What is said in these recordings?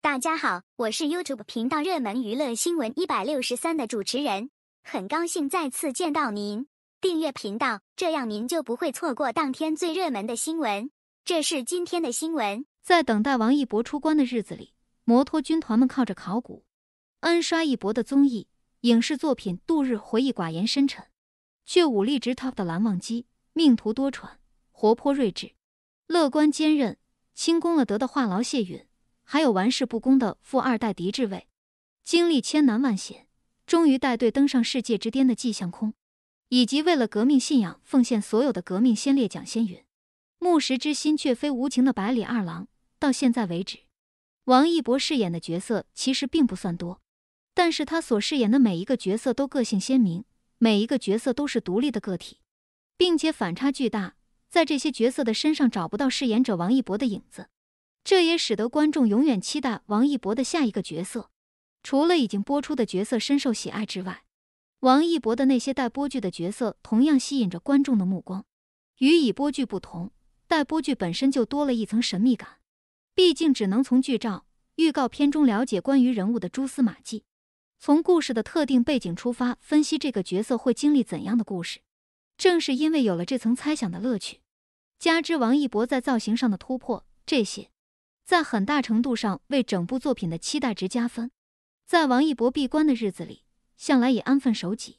大家好，我是 YouTube 频道热门娱乐新闻一百六十三的主持人，很高兴再次见到您。订阅频道，这样您就不会错过当天最热门的新闻。这是今天的新闻。在等待王一博出关的日子里，摩托军团们靠着考古，恩刷一博的综艺影视作品度日。回忆寡言深沉，却武力值 top 的蓝忘机，命途多舛，活泼睿智，乐观坚韧，轻功了得的话痨谢允。还有玩世不恭的富二代狄志伟，经历千难万险，终于带队登上世界之巅的季向空，以及为了革命信仰奉献所有的革命先烈蒋先云，木石之心却非无情的百里二郎。到现在为止，王一博饰演的角色其实并不算多，但是他所饰演的每一个角色都个性鲜明，每一个角色都是独立的个体，并且反差巨大，在这些角色的身上找不到饰演者王一博的影子。这也使得观众永远期待王一博的下一个角色。除了已经播出的角色深受喜爱之外，王一博的那些待播剧的角色同样吸引着观众的目光。与已播剧不同，待播剧本身就多了一层神秘感，毕竟只能从剧照、预告片中了解关于人物的蛛丝马迹。从故事的特定背景出发，分析这个角色会经历怎样的故事。正是因为有了这层猜想的乐趣，加之王一博在造型上的突破，这些。在很大程度上为整部作品的期待值加分。在王一博闭关的日子里，向来也安分守己、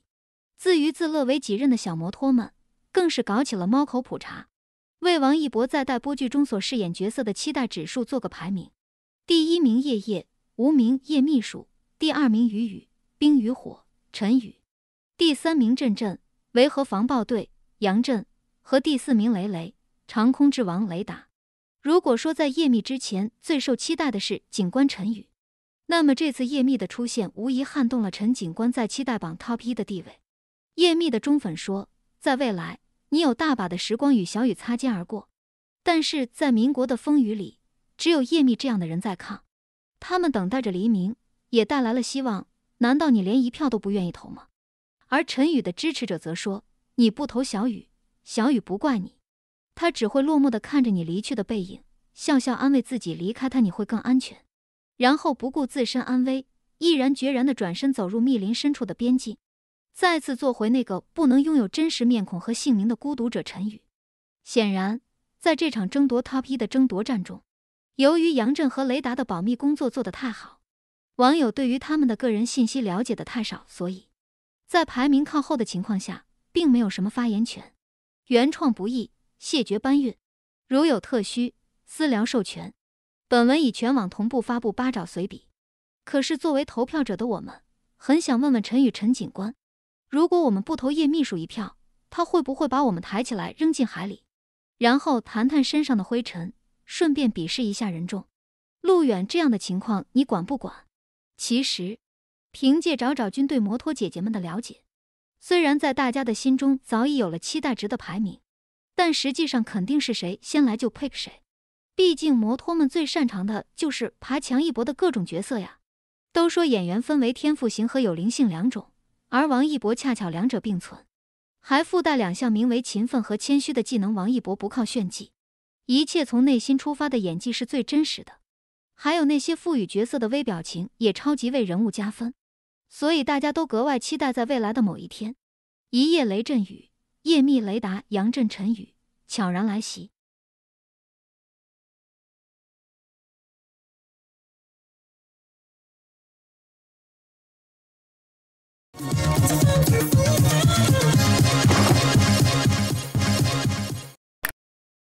自娱自乐为己任的小摩托们，更是搞起了猫口普查，为王一博在待播剧中所饰演角色的期待指数做个排名。第一名：夜夜，无名，叶秘书；第二名：雨雨，冰与火，陈宇；第三名：振振，维和防暴队，杨振；和第四名：雷雷，长空之王，雷达。如果说在叶密之前最受期待的是警官陈宇，那么这次叶密的出现无疑撼动了陈警官在期待榜 top 一的地位。叶密的忠粉说：“在未来，你有大把的时光与小雨擦肩而过，但是在民国的风雨里，只有叶密这样的人在抗。他们等待着黎明，也带来了希望。难道你连一票都不愿意投吗？”而陈宇的支持者则说：“你不投小雨，小雨不怪你。”他只会落寞地看着你离去的背影，笑笑安慰自己，离开他你会更安全，然后不顾自身安危，毅然决然地转身走入密林深处的边境，再次做回那个不能拥有真实面孔和姓名的孤独者陈宇。显然，在这场争夺 TOP 一的争夺战中，由于杨震和雷达的保密工作做得太好，网友对于他们的个人信息了解的太少，所以在排名靠后的情况下，并没有什么发言权。原创不易。谢绝搬运，如有特需私聊授权。本文已全网同步发布八爪随笔。可是作为投票者的我们，很想问问陈宇陈警官：如果我们不投叶秘书一票，他会不会把我们抬起来扔进海里，然后弹弹身上的灰尘，顺便鄙视一下人众？路远这样的情况你管不管？其实，凭借找找军对摩托姐姐们的了解，虽然在大家的心中早已有了期待值的排名。但实际上，肯定是谁先来就 pick 谁，毕竟摩托们最擅长的就是爬墙一博的各种角色呀。都说演员分为天赋型和有灵性两种，而王一博恰巧两者并存，还附带两项名为勤奋和谦虚的技能。王一博不靠炫技，一切从内心出发的演技是最真实的。还有那些赋予角色的微表情也超级为人物加分，所以大家都格外期待在未来的某一天，一夜雷阵雨。夜密雷达，杨震沉宇悄然来袭。